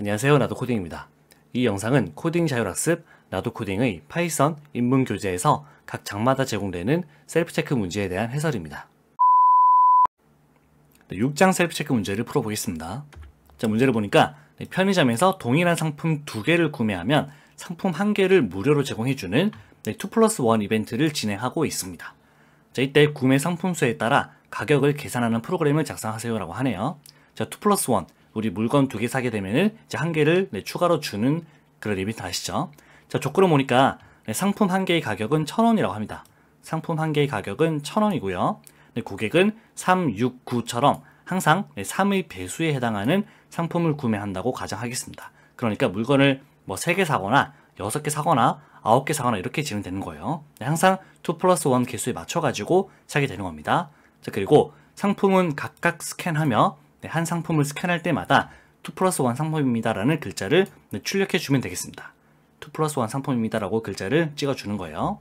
안녕하세요 나도 코딩입니다. 이 영상은 코딩 자율학습 나도 코딩의 파이썬 인문 교재에서 각 장마다 제공되는 셀프 체크 문제에 대한 해설입니다. 6장 셀프 체크 문제를 풀어보겠습니다. 자 문제를 보니까 네, 편의점에서 동일한 상품 2 개를 구매하면 상품 1 개를 무료로 제공해주는 2 플러스 1 이벤트를 진행하고 있습니다. 자, 이때 구매 상품 수에 따라 가격을 계산하는 프로그램을 작성하세요라고 하네요. 자, 2 플러스 1, 우리 물건 두 개 사게 되면은 이제 한 개를 네, 추가로 주는 그런 리미트 아시죠? 자, 조건을 보니까 네, 상품 한 개의 가격은 천원이라고 합니다. 상품 한 개의 가격은 천원이고요 네, 고객은 369처럼 항상 네, 3의 배수에 해당하는 상품을 구매한다고 가정하겠습니다. 그러니까 물건을 뭐 3개 사거나 6개 사거나 9개 사거나 이렇게 진행 되는 거예요. 네, 항상 2 플러스 1 개수에 맞춰가지고 사게 되는 겁니다. 자, 그리고 상품은 각각 스캔하며 네, 한 상품을 스캔할 때마다 2 플러스 1 상품입니다라는 글자를 네, 출력해 주면 되겠습니다. 2 플러스 1 상품입니다라고 글자를 찍어주는 거예요.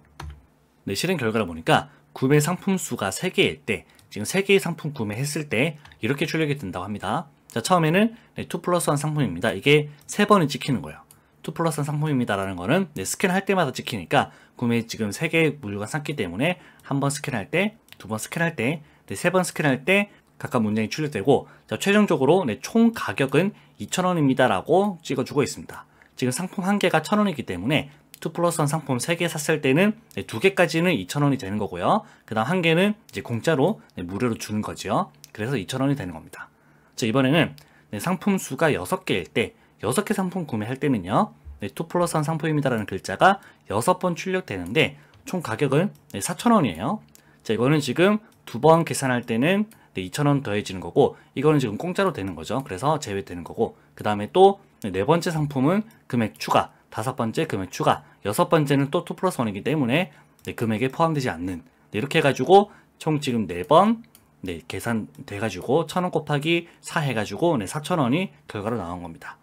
네, 실행 결과를 보니까 구매 상품 수가 3개일 때 지금 3개의 상품 구매했을 때 이렇게 출력이 된다고 합니다. 자, 처음에는 네, 2 플러스 1 상품입니다. 이게 3번이 찍히는 거예요. 2 플러스 1 상품입니다라는 거는 네, 스캔할 때마다 찍히니까 구매 지금 3개의 물건가 샀기 때문에 한 번 스캔할 때, 두 번 스캔할 때, 네, 세번 스캔할 때 각각 문장이 출력되고 자, 최종적으로 네, 총 가격은 2,000원입니다 라고 찍어주고 있습니다. 지금 상품 한 개가 1,000원이기 때문에 2 플러스 1 상품 3개 샀을 때는 네, 2개까지는 2,000원이 되는 거고요. 그 다음 한 개는 이제 공짜로 네, 무료로 주는 거죠. 그래서 2,000원이 되는 겁니다. 자, 이번에는 네, 상품 수가 6개일 때 6개 상품 구매할 때는요. 네, 2 플러스 1 상품입니다라는 글자가 6번 출력되는데 총 가격은 네, 4,000원이에요. 자, 이거는 지금 두 번 계산할 때는 네, 2,000원 더해지는 거고 이거는 지금 공짜로 되는 거죠. 그래서 제외되는 거고 그 다음에 또 네 번째 상품은 금액 추가 다섯 번째 금액 추가 여섯 번째는 또 2 플러스 1이기 때문에 네, 금액에 포함되지 않는 네, 이렇게 해가지고 총 지금 네번 네, 계산돼가지고 1,000원 곱하기 4 해가지고 네, 4,000원이 결과로 나온 겁니다.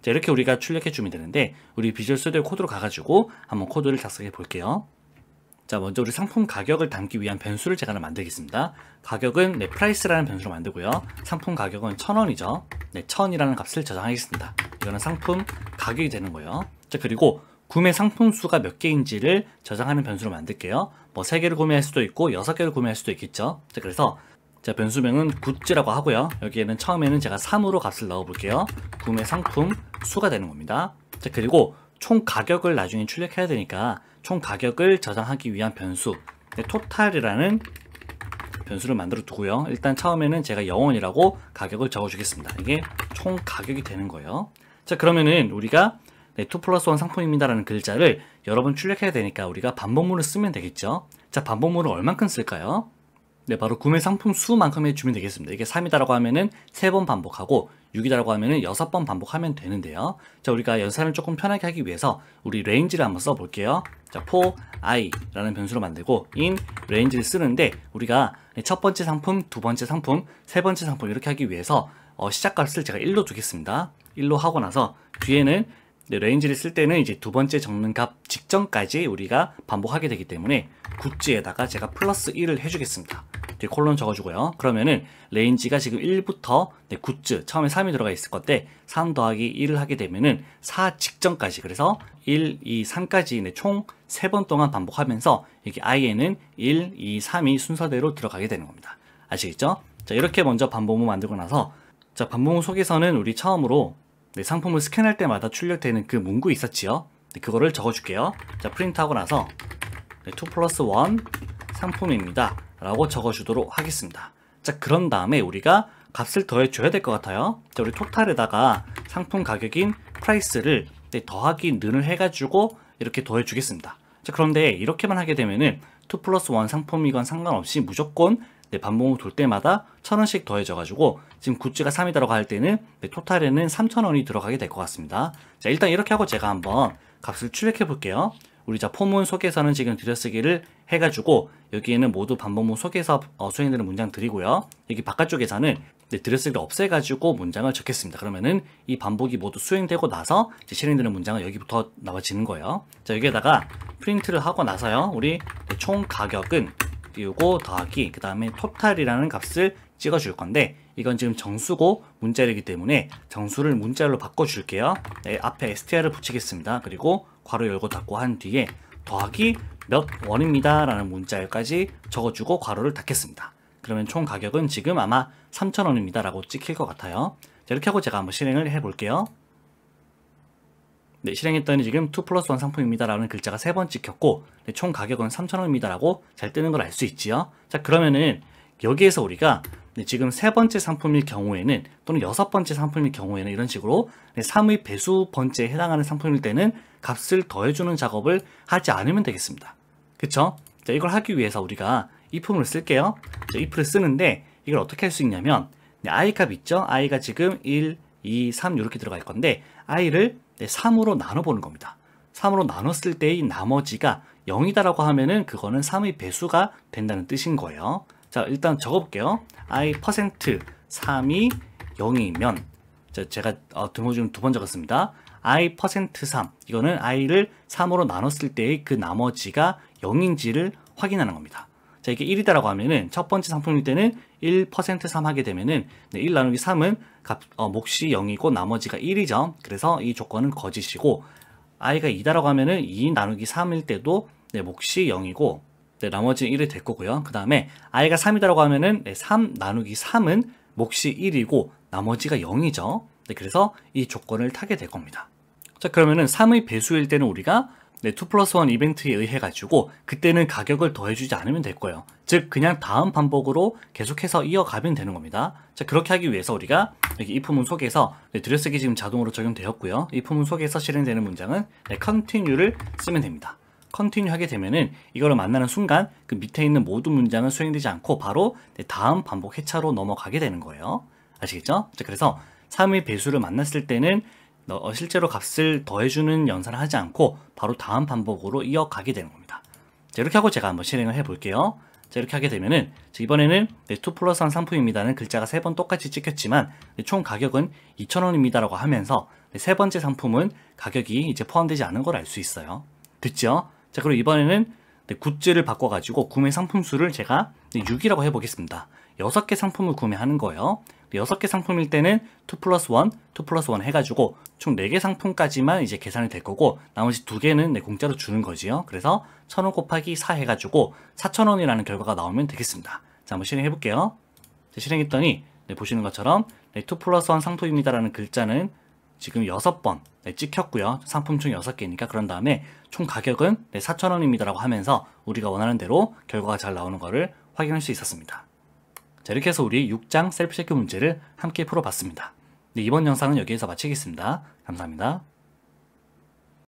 자, 이렇게 우리가 출력해주면 되는데 우리 비주얼 스튜디오 코드로 가가지고 한번 코드를 작성해 볼게요. 자 먼저 우리 상품 가격을 담기 위한 변수를 제가 하나 만들겠습니다 가격은 네 프라이스라는 변수로 만들고요 상품 가격은 1 0 0 0원이죠네 천이라는 값을 저장하겠습니다 이거는 상품 가격이 되는 거예요 자 그리고 구매 상품 수가 몇 개인지를 저장하는 변수로 만들게요 뭐 3개를 구매할 수도 있고 6개를 구매할 수도 있겠죠 자 그래서 자 변수명은 굿즈라고 하고요 여기에는 처음에는 제가 3으로 값을 넣어 볼게요 구매 상품 수가 되는 겁니다 자 그리고 총 가격을 나중에 출력해야 되니까 총 가격을 저장하기 위한 변수 네, 토탈이라는 변수를 만들어 두고요 일단 처음에는 제가 0원이라고 가격을 적어 주겠습니다 이게 총 가격이 되는 거예요 자 그러면은 우리가 네, 2 플러스 1 상품입니다 라는 글자를 여러 번 출력해야 되니까 우리가 반복문을 쓰면 되겠죠 자 반복문을 얼만큼 쓸까요 네, 바로 구매 상품 수만큼 의주면 되겠습니다. 이게 3이다라고 하면은 3번 반복하고 6이다라고 하면은 6번 반복하면 되는데요. 자, 우리가 연산을 조금 편하게 하기 위해서 우리 레인지를 한번 써볼게요. 자, for i라는 변수로 만들고 in r a n 를 쓰는데 우리가 첫 번째 상품, 두 번째 상품, 세 번째 상품 이렇게 하기 위해서 어, 시작값을 제가 1로 두겠습니다. 1로 하고 나서 뒤에는 네, 레인지를 쓸 때는 이제 두 번째 적는 값 직전까지 우리가 반복하게 되기 때문에 굿즈에다가 제가 플러스 1을 해주겠습니다. 뒤에 네, 콜론 적어주고요. 그러면은 레인지가 지금 1부터 네, 9즈 처음에 3이 들어가 있을 건데 3 더하기 1을 하게 되면은 4 직전까지 그래서 1, 2, 3까지 네, 총 3번 동안 반복하면서 이렇게 i에는 1, 2, 3이 순서대로 들어가게 되는 겁니다. 아시겠죠? 자 이렇게 먼저 반복문 만들고 나서 자 반복문 속에서는 우리 처음으로 네, 상품을 스캔할 때마다 출력되는 그 문구 있었지요? 네, 그거를 적어줄게요. 자 프린트하고 나서 2 플러스 1 상품입니다. 라고 적어주도록 하겠습니다. 자 그런 다음에 우리가 값을 더해줘야 될 것 같아요. 자 우리 토탈에다가 상품 가격인 프라이스를 더하기 는을 해가지고 이렇게 더해주겠습니다. 자 그런데 이렇게만 하게 되면은 2 플러스 1 상품이건 상관없이 무조건 네, 반복을 돌 때마다 1 0 0 0원씩 더해져가지고 지금 굿즈가 3이라고 할 때는 네, 토탈에는 3 0 0 0원이 들어가게 될 것 같습니다. 자 일단 이렇게 하고 제가 한번 값을 출력해 볼게요. 우리 자 포문 소개서는 지금 들여쓰기를 해가지고 여기에는 모두 반복문 소개서 어, 수행되는 문장 드리고요. 여기 바깥쪽에서는 네, 들여쓰기를 없애가지고 문장을 적겠습니다. 그러면은 이 반복이 모두 수행되고 나서 이제 실행되는 문장은 여기부터 나와지는 거예요. 자 여기에다가 프린트를 하고 나서요. 우리 네, 총 가격은 띄우고 더하기 그 다음에 토탈이라는 값을 찍어줄 건데 이건 지금 정수고 문자이기 때문에 정수를 문자열로 바꿔줄게요. 네, 앞에 str을 붙이겠습니다. 그리고 괄호 열고 닫고 한 뒤에 더하기 몇 원입니다 라는 문자열까지 적어주고 괄호를 닫겠습니다. 그러면 총 가격은 지금 아마 3,000원입니다 라고 찍힐 것 같아요. 자, 이렇게 하고 제가 한번 실행을 해볼게요. 네, 실행했더니 지금 2 플러스 1 상품입니다 라는 글자가 3번 찍혔고 네, 총 가격은 3,000원입니다 라고 잘 뜨는 걸 알 수 있지요. 자 그러면은 여기에서 우리가 네, 지금 세 번째 상품일 경우에는 또는 여섯 번째 상품일 경우에는 이런 식으로 3의 배수 번째에 해당하는 상품일 때는 값을 더해주는 작업을 하지 않으면 되겠습니다. 그쵸? 자, 이걸 하기 위해서 우리가 i f 을 쓸게요. 자, if를 쓰는데 이걸 어떻게 할 수 있냐면 네, i 값 있죠? i가 지금 1, 2, 3 이렇게 들어갈 건데 i를 3으로 나눠보는 겁니다. 3으로 나눴을 때의 나머지가 0이다라고 하면은 그거는 3의 배수가 된다는 뜻인 거예요. 자 일단 적어볼게요 i 퍼센트 3이 0이면 자, 제가 어, 등호중 두번 적었습니다 i 퍼센트 3 이거는 i를 3으로 나눴을 때의 그 나머지가 0인지를 확인하는 겁니다 자 이게 1이다라고 하면은 첫 번째 상품일 때는 1%3 하게 되면은 네, 1 나누기 3은 값, 어, 몫이 0이고 나머지가 1이죠 그래서 이 조건은 거짓이고 i가 2다라고 하면은 2 나누기 3일 때도 네, 몫이 0이고 네, 나머지는 1이 될 거고요. 그 다음에 i가 3이라고 하면은 네, 3 나누기 3은 몫이 1이고 나머지가 0이죠. 네, 그래서 이 조건을 타게 될 겁니다. 자, 그러면은 3의 배수일 때는 우리가 네, 2 플러스 1 이벤트에 의해 가지고 그때는 가격을 더해주지 않으면 될 거예요. 즉 그냥 다음 반복으로 계속해서 이어가면 되는 겁니다. 자 그렇게 하기 위해서 우리가 여기 if 문속에서 네, 들여쓰기 지금 자동으로 적용되었고요. if 문속에서 실행되는 문장은 네, continue를 쓰면 됩니다. 컨티뉴 하게 되면은 이거를 만나는 순간 그 밑에 있는 모든 문장은 수행되지 않고 바로 다음 반복 회차로 넘어가게 되는 거예요. 아시겠죠? 자, 그래서 3의 배수를 만났을 때는 어, 실제로 값을 더해주는 연산을 하지 않고 바로 다음 반복으로 이어가게 되는 겁니다. 자, 이렇게 하고 제가 한번 실행을 해볼게요. 자, 이렇게 하게 되면은 이번에는 네, 2 플러스 1 상품입니다는 글자가 3번 똑같이 찍혔지만 네, 총 가격은 2,000원입니다 라고 하면서 네, 세 번째 상품은 가격이 이제 포함되지 않은 걸 알 수 있어요. 듣죠 자, 그리고 이번에는 네, 굿즈를 바꿔가지고 구매 상품 수를 제가 네, 6이라고 해보겠습니다. 6개 상품을 구매하는 거예요. 6개 상품일 때는 2 플러스 1, 2 플러스 1 해가지고 총 4개 상품까지만 이제 계산이 될 거고 나머지 2개는 네, 공짜로 주는 거지요. 그래서 1,000원 곱하기 4 해가지고 4,000원이라는 결과가 나오면 되겠습니다. 자, 한번 실행해 볼게요. 실행했더니 네, 보시는 것처럼 네, 2 플러스 1 상품입니다라는 글자는 지금 6번 네, 찍혔고요. 상품 중 6개니까 그런 다음에 총 가격은 네, 4,000원입니다 라고 하면서 우리가 원하는 대로 결과가 잘 나오는 것을 확인할 수 있었습니다. 자 이렇게 해서 우리 6장 셀프 체크 문제를 함께 풀어봤습니다. 네, 이번 영상은 여기에서 마치겠습니다. 감사합니다.